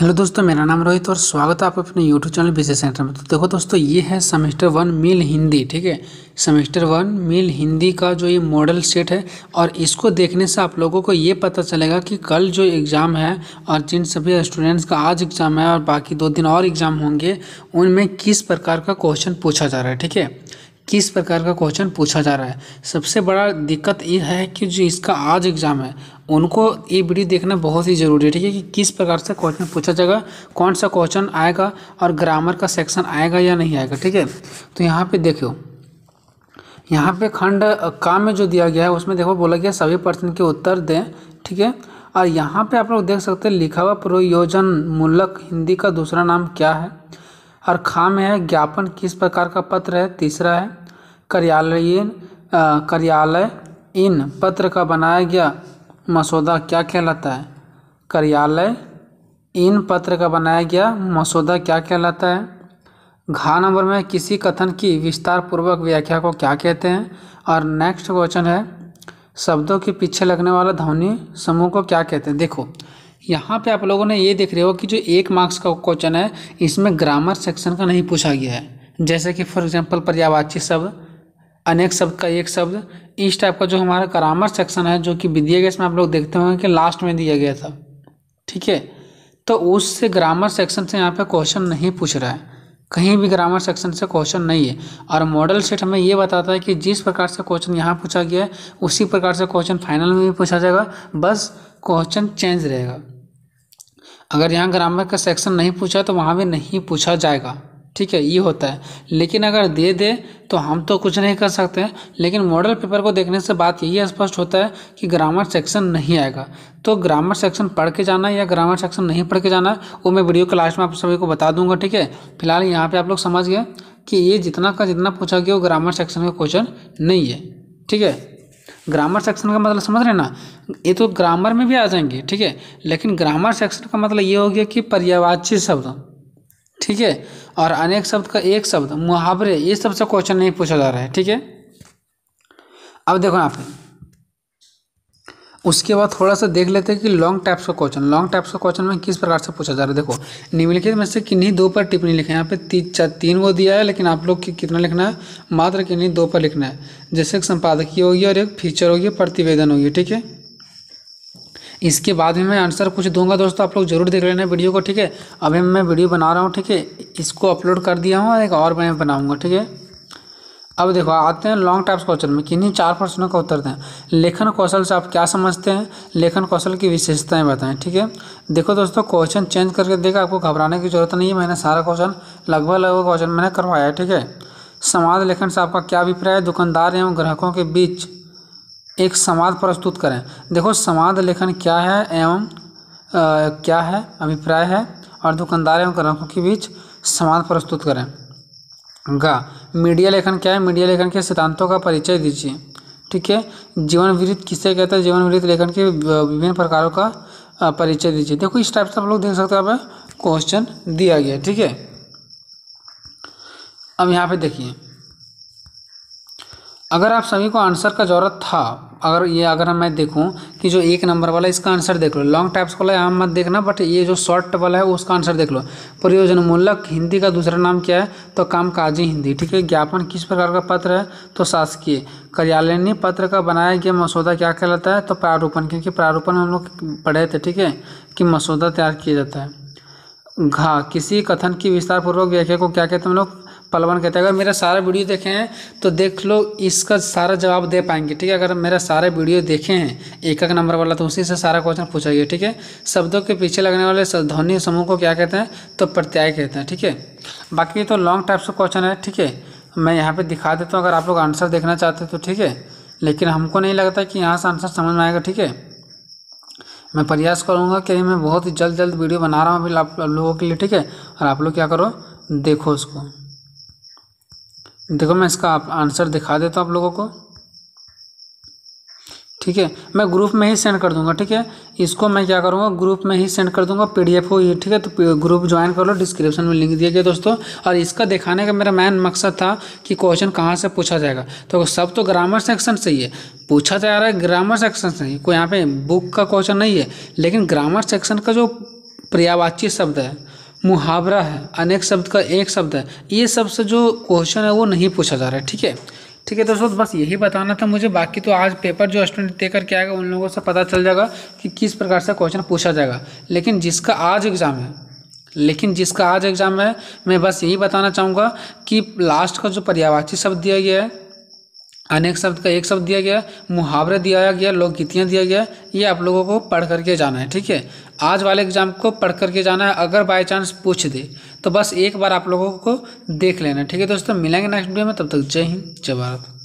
hello दोस्तों मेरा नाम रोहित और स्वागत है आप अपने यूट्यूब चैनल बिजनेस सेंटर में तो देखो दोस्तों ये है सेमेस्टर वन मिल हिंदी ठीक है सेमेस्टर वन मिल हिंदी का जो ये मॉडल सेट है और इसको देखने से आप लोगों को ये पता चलेगा कि कल जो एग्ज़ाम है और जिन सभी स्टूडेंट्स का आज एग्ज़ाम है और बाकी दो दिन और एग्ज़ाम होंगे उनमें किस प्रकार का क्वेश्चन पूछा जा रहा है ठीक है किस प्रकार का क्वेश्चन पूछा जा रहा है सबसे बड़ा दिक्कत ये है कि जो इसका आज एग्ज़ाम है उनको ये वीडियो देखना बहुत ही ज़रूरी है ठीक है कि किस प्रकार से क्वेश्चन पूछा जाएगा कौन सा क्वेश्चन आएगा और ग्रामर का सेक्शन आएगा या नहीं आएगा ठीक है तो यहाँ पर देखो यहाँ पे खंड काम में जो दिया गया है उसमें देखो बोला गया सभी प्रश्न के उत्तर दें ठीक है और यहाँ पे आप लोग देख सकते हैं लिखा हुआ प्रयोजन मूलक हिंदी का दूसरा नाम क्या है और खाम है ज्ञापन किस प्रकार का पत्र है तीसरा है कार्यालय कार्यालय इन पत्र का बनाया गया मसौदा क्या कहलाता है कार्यालय इन पत्र का बनाया गया मसौदा क्या कहलाता है घा नंबर में किसी कथन की विस्तार पूर्वक व्याख्या को क्या कहते हैं और नेक्स्ट क्वेश्चन है शब्दों के पीछे लगने वाला ध्वनि समूह को क्या कहते हैं देखो यहाँ पे आप लोगों ने ये देख रहे हो कि जो एक मार्क्स का क्वेश्चन है इसमें ग्रामर सेक्शन का नहीं पूछा गया है जैसे कि फॉर एग्जाम्पल पर्यावाची शब्द अनेक शब्द का एक शब्द इस टाइप का जो हमारा ग्रामर सेक्शन है जो कि विद्या गैस में आप लोग देखते होंगे कि लास्ट में दिया गया था ठीक है तो उससे ग्रामर सेक्शन से यहाँ पे क्वेश्चन नहीं पूछ रहा है कहीं भी ग्रामर सेक्शन से क्वेश्चन नहीं है और मॉडल सेट हमें ये बताता है कि जिस प्रकार से क्वेश्चन यहाँ पूछा गया है उसी प्रकार से क्वेश्चन फाइनल में भी पूछा जाएगा बस क्वेश्चन चेंज रहेगा अगर यहाँ ग्रामर का सेक्शन नहीं पूछा तो वहाँ भी नहीं पूछा जाएगा ठीक है ये होता है लेकिन अगर दे दे तो हम तो कुछ नहीं कर सकते लेकिन मॉडल पेपर को देखने से बात यही स्पष्ट होता है कि ग्रामर सेक्शन नहीं आएगा तो ग्रामर सेक्शन पढ़ के जाना या ग्रामर सेक्शन नहीं पढ़ के जाना वो मैं वीडियो के लास्ट में आप सभी को बता दूंगा ठीक है फिलहाल यहाँ पर आप लोग समझ गए कि ये जितना का जितना पूछा गया वो ग्रामर सेक्शन का क्वेश्चन नहीं है ठीक है ग्रामर सेक्शन का मतलब समझ रहे ना ये तो ग्रामर में भी आ जाएंगे ठीक है लेकिन ग्रामर सेक्शन का मतलब ये हो गया कि पर्यावाची शब्द ठीक है और अनेक शब्द का एक शब्द मुहावरे ये सब से क्वेश्चन नहीं पूछा जा रहा है ठीक है अब देखो आप उसके बाद थोड़ा सा देख लेते हैं कि लॉन्ग टाइप्स का क्वेश्चन लॉन्ग टाइप्स का क्वेश्चन में किस प्रकार से पूछा जा रहा है देखो निम्नलिखित में से किन्हीं दो पर टिप्पणी लिखे यहाँ पे तीन चार तीन वो दिया है लेकिन आप लोग कि, कितना लिखना है मात्र किन्हीं दो पर लिखना है जैसे एक संपादकीय होगी और एक फीचर होगी प्रतिवेदन होगी ठीक है इसके बाद में मैं आंसर कुछ दूंगा दोस्तों आप लोग जरूर देख लेना वीडियो को ठीक है अभी मैं वीडियो बना रहा हूँ ठीक है इसको अपलोड कर दिया हूँ एक और मैं बनाऊँगा ठीक है अब देखो आते हैं लॉन्ग टाइप्स क्वेश्चन में किन्हीं चार प्रश्नों का उत्तर दें लेखन कौशल से आप क्या समझते हैं लेखन कौशल की विशेषताएं बताएं ठीक है देखो दोस्तों क्वेश्चन चेंज करके देगा आपको घबराने की जरूरत नहीं है मैंने सारा क्वेश्चन लगभग लगभग क्वेश्चन मैंने करवाया है ठीक है समाज लेखन से आपका क्या अभिप्राय है दुकानदार एवं ग्राहकों के बीच एक संवाद प्रस्तुत करें देखो संवाद लेखन क्या है एवं क्या है अभिप्राय है और दुकानदार एवं ग्राहकों के बीच संवाद प्रस्तुत करें गा मीडिया लेखन क्या है मीडिया लेखन के सिद्धांतों का परिचय दीजिए ठीक है जीवन वृत्त किसे कहते हैं जीवन वृत्त लेखन के विभिन्न प्रकारों का परिचय दीजिए देखो इस टाइप से आप लोग देख सकते हैं क्वेश्चन दिया गया ठीक है अब यहाँ पे देखिए अगर आप सभी को आंसर का जरूरत था अगर ये अगर मैं देखूँ कि जो एक नंबर वाला इसका आंसर देख लो लॉन्ग टाइप्स वाला यहाँ मत देखना बट ये जो शॉर्ट वाला है उसका आंसर देख लो प्रयोजन मूलक हिंदी का दूसरा नाम क्या है तो काम काजी हिंदी ठीक है ज्ञापन किस प्रकार का पत्र है तो शासकीय कार्यालयनीय पत्र का बनाया गया मसौदा क्या कहलाता है तो प्रारूपण क्योंकि प्रारूपण हम लोग पढ़े थे ठीक है कि मसौदा तैयार किया जाता है घा किसी कथन की विस्तारपूर्वक व्याख्या को क्या कहते हैं हम लोग पलवन कहते हैं अगर मेरा सारा वीडियो देखे हैं तो देख लो इसका सारा जवाब दे पाएंगे ठीक है अगर मेरा सारा वीडियो देखे हैं एक एक नंबर वाला तो उसी से सारा क्वेश्चन पूछाइए ठीक है शब्दों के पीछे लगने वाले ध्वनि समूह को क्या कहते हैं तो प्रत्याय कहते हैं ठीक है बाकी तो लॉन्ग टाइप से क्वेश्चन है ठीक है मैं यहाँ पर दिखा देता हूँ अगर आप लोग आंसर देखना चाहते तो ठीक है लेकिन हमको नहीं लगता कि यहाँ से आंसर समझ में आएगा ठीक है मैं प्रयास करूँगा कि मैं बहुत ही जल्द जल्द वीडियो बना रहा हूँ अभी आप लोगों के लिए ठीक है और आप लोग क्या करो देखो उसको देखो मैं इसका आप आंसर दिखा देता हूँ आप लोगों को ठीक है मैं ग्रुप में ही सेंड कर दूंगा ठीक है इसको मैं क्या करूँगा ग्रुप में ही सेंड कर दूंगा पी डी एफ हो ये ठीक है तो ग्रुप ज्वाइन कर लो डिस्क्रिप्शन में लिंक दिया गया दोस्तों और इसका दिखाने का मेरा मेन मकसद था कि क्वेश्चन कहाँ से पूछा जाएगा तो सब तो ग्रामर सेक्शन से ही है पूछा जा रहा है ग्रामर सेक्शन से ही कोई यहाँ पे बुक का क्वेश्चन नहीं है लेकिन ग्रामर सेक्शन का जो पर्यावाची शब्द है मुहावरा है अनेक शब्द का एक शब्द है ये सब से जो क्वेश्चन है वो नहीं पूछा जा रहा है ठीक है ठीक है दोस्तों बस यही बताना था मुझे बाकी तो आज पेपर जो स्टूडेंट देकर के आएगा उन लोगों से पता चल जाएगा कि किस प्रकार से क्वेश्चन पूछा जाएगा लेकिन जिसका आज एग्ज़ाम है लेकिन जिसका आज एग्ज़ाम है मैं बस यही बताना चाहूँगा कि लास्ट का जो पर्यावाची शब्द दिया गया है अनेक शब्द का एक शब्द दिया गया मुहावरे दिया गया लोकगीतियाँ दिया गया ये आप लोगों को पढ़ करके जाना है ठीक है आज वाले एग्जाम को पढ़ करके जाना है अगर बाय चांस पूछ दे तो बस एक बार आप लोगों को देख लेना ठीक है दोस्तों मिलेंगे नेक्स्ट वीडियो में तब तक जय हिंद जय भारत